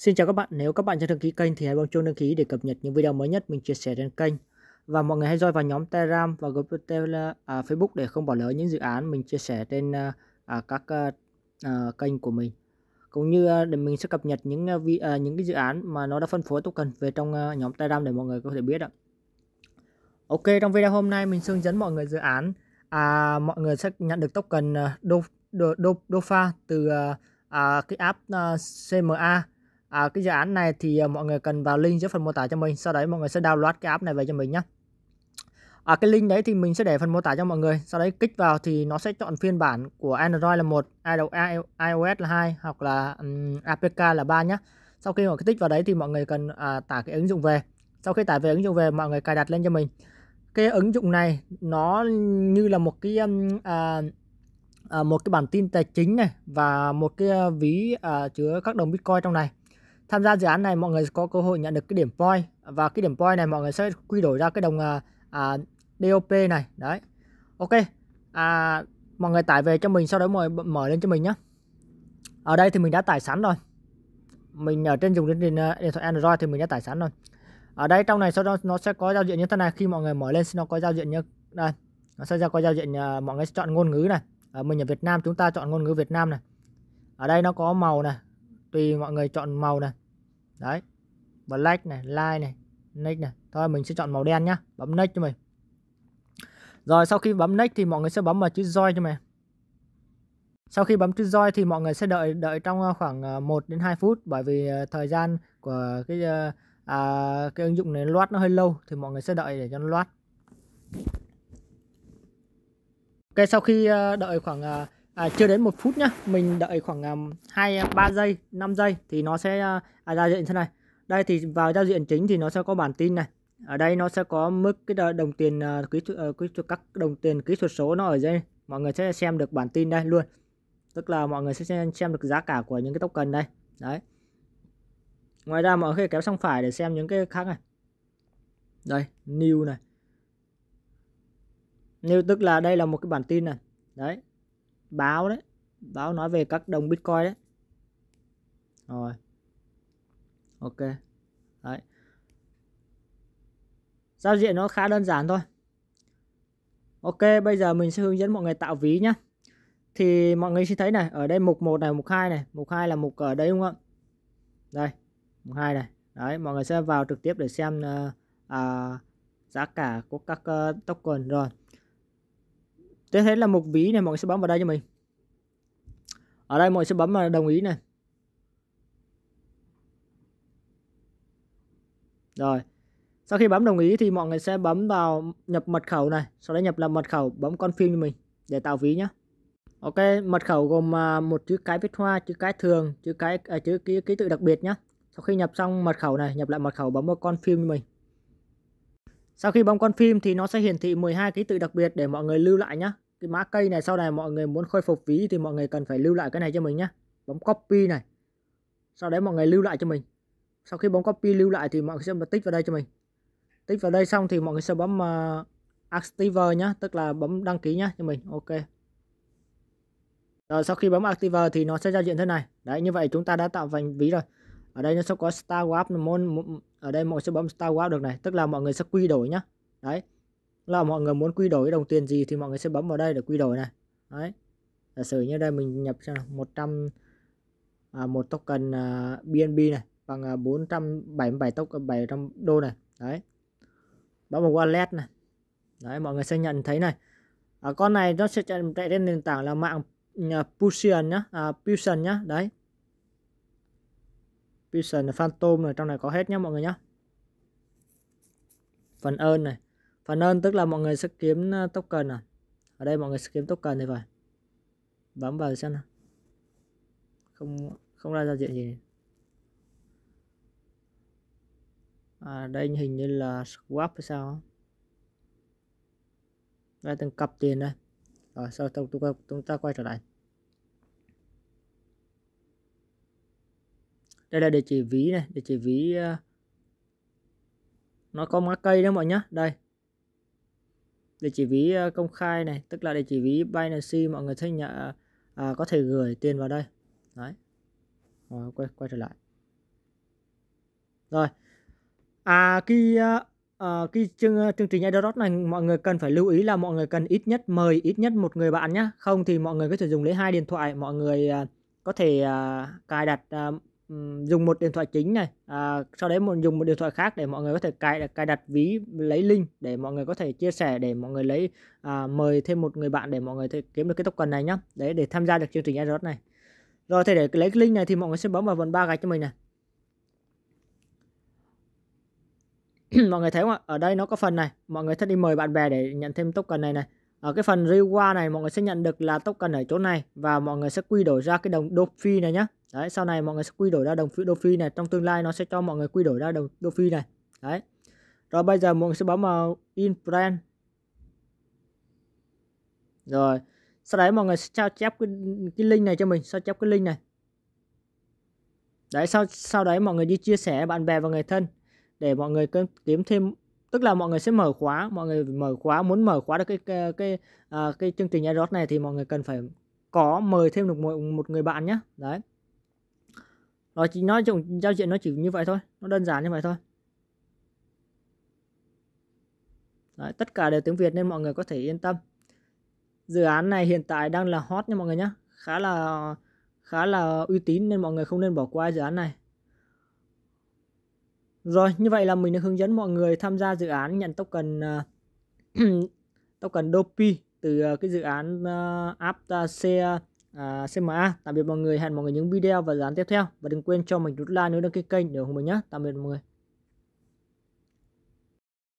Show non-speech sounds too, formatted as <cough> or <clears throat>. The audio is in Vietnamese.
Xin chào các bạn, nếu các bạn chưa đăng ký kênh thì hãy bấm chuông đăng ký để cập nhật những video mới nhất mình chia sẻ trên kênh. Và mọi người hãy join vào nhóm Telegram và group Telegram, à, Facebook để không bỏ lỡ những dự án mình chia sẻ trên à, à các à, à, kênh của mình. Cũng như à, để mình sẽ cập nhật những à, vi, à, những cái dự án mà nó đã phân phối token về trong à, nhóm Telegram để mọi người có thể biết ạ. Ok, trong video hôm nay mình sẽ hướng dẫn mọi người dự án à, mọi người sẽ nhận được token Do, Do, Do, DoFa từ à, cái app à, CMA à, cái dự án này thì ờ, mọi người cần vào link dưới phần mô tả cho mình sau đấy mọi người sẽ download cái app này về cho mình nhé à, cái link đấy thì mình sẽ để phần mô tả cho mọi người sau đấy kích vào thì nó sẽ chọn phiên bản của Android là một iOS là hai hoặc là um, APK là ba nhé sau khi mọi người tích vào đấy thì mọi người cần à, tải cái ứng dụng về sau khi tải về ứng dụng về mọi người cài đặt lên cho mình cái ứng dụng này nó như là một cái à, à, một cái bản tin tài chính này và một cái ờ, ví à, chứa các đồng bitcoin trong này tham gia dự án này mọi người có cơ hội nhận được cái điểm point và cái điểm point này mọi người sẽ quy đổi ra cái đồng à, à, DOP này đấy ok à, mọi người tải về cho mình sau đó mọi mở lên cho mình nhé ở đây thì mình đã tải sẵn rồi mình ở trên dùng trên điện, à, điện thoại Android thì mình đã tải sẵn rồi ở đây trong này sau đó nó sẽ có giao diện như thế này khi mọi người mở lên sẽ nó có giao diện như đây nó sẽ ra có giao diện à, mọi người sẽ chọn ngôn ngữ này ở mình ở Việt Nam chúng ta chọn ngôn ngữ Việt Nam này ở đây nó có màu này tùy mọi người chọn màu này đấy black này line này next này thôi mình sẽ chọn màu đen nhá bấm next cho mình rồi sau khi bấm next thì mọi người sẽ bấm vào chữ join cho mình sau khi bấm chữ join thì mọi người sẽ đợi đợi trong ờ, khoảng 1 ờ, đến 2 phút bởi vì ờ, thời gian của cái à, cái ứng dụng này loát nó hơi lâu thì mọi người sẽ đợi để cho nó loát. Ok sau khi đợi khoảng à, chưa đến một phút nhá mình đợi khoảng à, hai à, ba giây 5 giây thì nó sẽ à, ra à, diện thế này đây thì vào giao diện chính thì nó sẽ có bản tin này ở đây nó sẽ có mức cái đồng tiền kỹ thuật ờ, kỹ thuật các đồng tiền kỹ thuật số nó ở đây mọi người sẽ xem được bản tin đây luôn tức là mọi người sẽ xem được giá cả của những cái token đây đấy ngoài ra mọi người kéo sang phải để xem những cái khác này đây new này new tức là đây là một cái bản tin này đấy báo đấy báo nói về các đồng bitcoin đấy rồi ok đấy giao diện nó khá đơn giản thôi ok bây giờ mình sẽ hướng dẫn mọi người tạo ví nhá thì mọi người sẽ thấy này ở đây mục 1 này mục 2 này mục 2 là mục ở đây đúng không đây mục 2 này đấy mọi người sẽ vào trực tiếp để xem uh, uh, giá cả của các uh, token rồi tiếp thế là một ví này mọi người sẽ bấm vào đây cho mình ở đây mọi người sẽ bấm vào đồng ý này rồi sau khi bấm đồng ý thì mọi người sẽ bấm vào nhập mật khẩu này sau đó nhập là mật khẩu bấm con confirm cho mình để tạo ví nhé ok mật khẩu gồm à, một chữ cái viết hoa chữ cái thường chữ cái à, chữ ký, ký tự đặc biệt nhé sau khi nhập xong mật khẩu này nhập lại mật khẩu bấm vào con confirm cho mình sau khi bấm con phim thì nó sẽ hiển thị 12 ký tự đặc biệt để mọi người lưu lại nhé. Cái mã cây này sau này mọi người muốn khôi phục ví thì mọi người cần phải lưu lại cái này cho mình nhé. Bấm copy này. Sau đấy mọi người lưu lại cho mình. Sau khi bấm copy lưu lại thì mọi người sẽ tích vào đây cho mình. Tích vào đây xong thì mọi người sẽ bấm uh, ờ, Activer nhé. Tức là bấm đăng ký nhé cho mình. Ok. Rồi sau khi bấm Activer thì nó sẽ ra diện thế này. Đấy như vậy chúng ta đã tạo thành ví rồi. Ở đây nó sẽ có Star Wars Mon ở đây mọi sẽ bấm Star Wars được này tức là mọi người sẽ quy đổi nhá đấy là mọi người muốn quy đổi cái đồng tiền gì thì mọi người sẽ bấm vào đây để quy đổi này đấy giả sử như đây mình nhập cho 100 à, một token à, BNB này bằng à, 477 token 700 đô này đấy bấm vào wallet này đấy mọi người sẽ nhận thấy này à, con này nó sẽ chạy lên nền tảng là mạng à, Pushion nhá à, Pushion nhá đấy Vision Phantom này trong này có hết nhá mọi người nhá phần ơn này phần ơn tức là mọi người sẽ kiếm ờ, token à ở đây mọi người sẽ kiếm token thì phải bấm vào xem nào không không ra giao diện gì à, đây hình như là swap hay sao đây từng cặp tiền đây rồi sau chúng ta chúng ta quay trở lại đây là địa chỉ ví này địa chỉ ví ờ, nó có mã cây đó mọi nhá đây địa chỉ ví ờ, công khai này tức là địa chỉ ví Binance mọi người thấy nhận à, ờ, có thể gửi tiền vào đây đấy rồi, quay quay trở lại rồi à khi à, cái chương chương trình Edorot này mọi người cần phải lưu ý là mọi người cần ít nhất mời ít nhất một người bạn nhá không thì mọi người có thể dùng lấy hai điện thoại mọi người à, có thể à, cài đặt à, dùng một điện thoại chính này à, sau đấy mình dùng một điện thoại khác để mọi người có thể cài cài đặt ví lấy link để mọi người có thể chia sẻ để mọi người lấy à, mời thêm một người bạn để mọi người thể kiếm được cái token này nhá đấy để tham gia được chương trình Aerox này rồi thì để lấy cái link này thì mọi người sẽ bấm vào phần ba gạch cho mình này <clears throat> mọi người thấy không ạ ở đây nó có phần này mọi người thích đi mời bạn bè để nhận thêm token này này ở cái phần reward này mọi người sẽ nhận được là token ở chỗ này và mọi người sẽ quy đổi ra cái đồng đô này nhá đấy sau này mọi người sẽ quy đổi ra đồng đô phi này trong tương lai nó sẽ cho mọi người quy đổi ra đồng đô phi này đấy rồi bây giờ mọi người sẽ bấm vào in brand rồi sau đấy mọi người sẽ sao chép cái, cái link này cho mình sao chép cái link này đấy sau sau đấy mọi người đi chia sẻ bạn bè và người thân để mọi người kiếm thêm tức là mọi người sẽ mở khóa mọi người mở khóa muốn mở khóa được cái cái cái, à, cái chương trình Eros này thì mọi người cần phải có mời thêm được một, một người bạn nhé đấy nó ờ, chỉ nói chung giao diện nó chỉ như vậy thôi nó đơn giản như vậy thôi Đấy, tất cả đều tiếng Việt nên mọi người có thể yên tâm dự án này hiện tại đang là hot nha mọi người nhé khá là khá là uy tín nên mọi người không nên bỏ qua dự án này rồi như vậy là mình đã hướng dẫn mọi người tham gia dự án nhận token uh, <clears throat> token DOPI từ ờ, cái dự án uh, Aptase à, CMA tạm biệt mọi người hẹn mọi người những video và dự án tiếp theo và đừng quên cho mình nút like nếu đăng ký kênh để ủng hộ mình nhé tạm biệt mọi người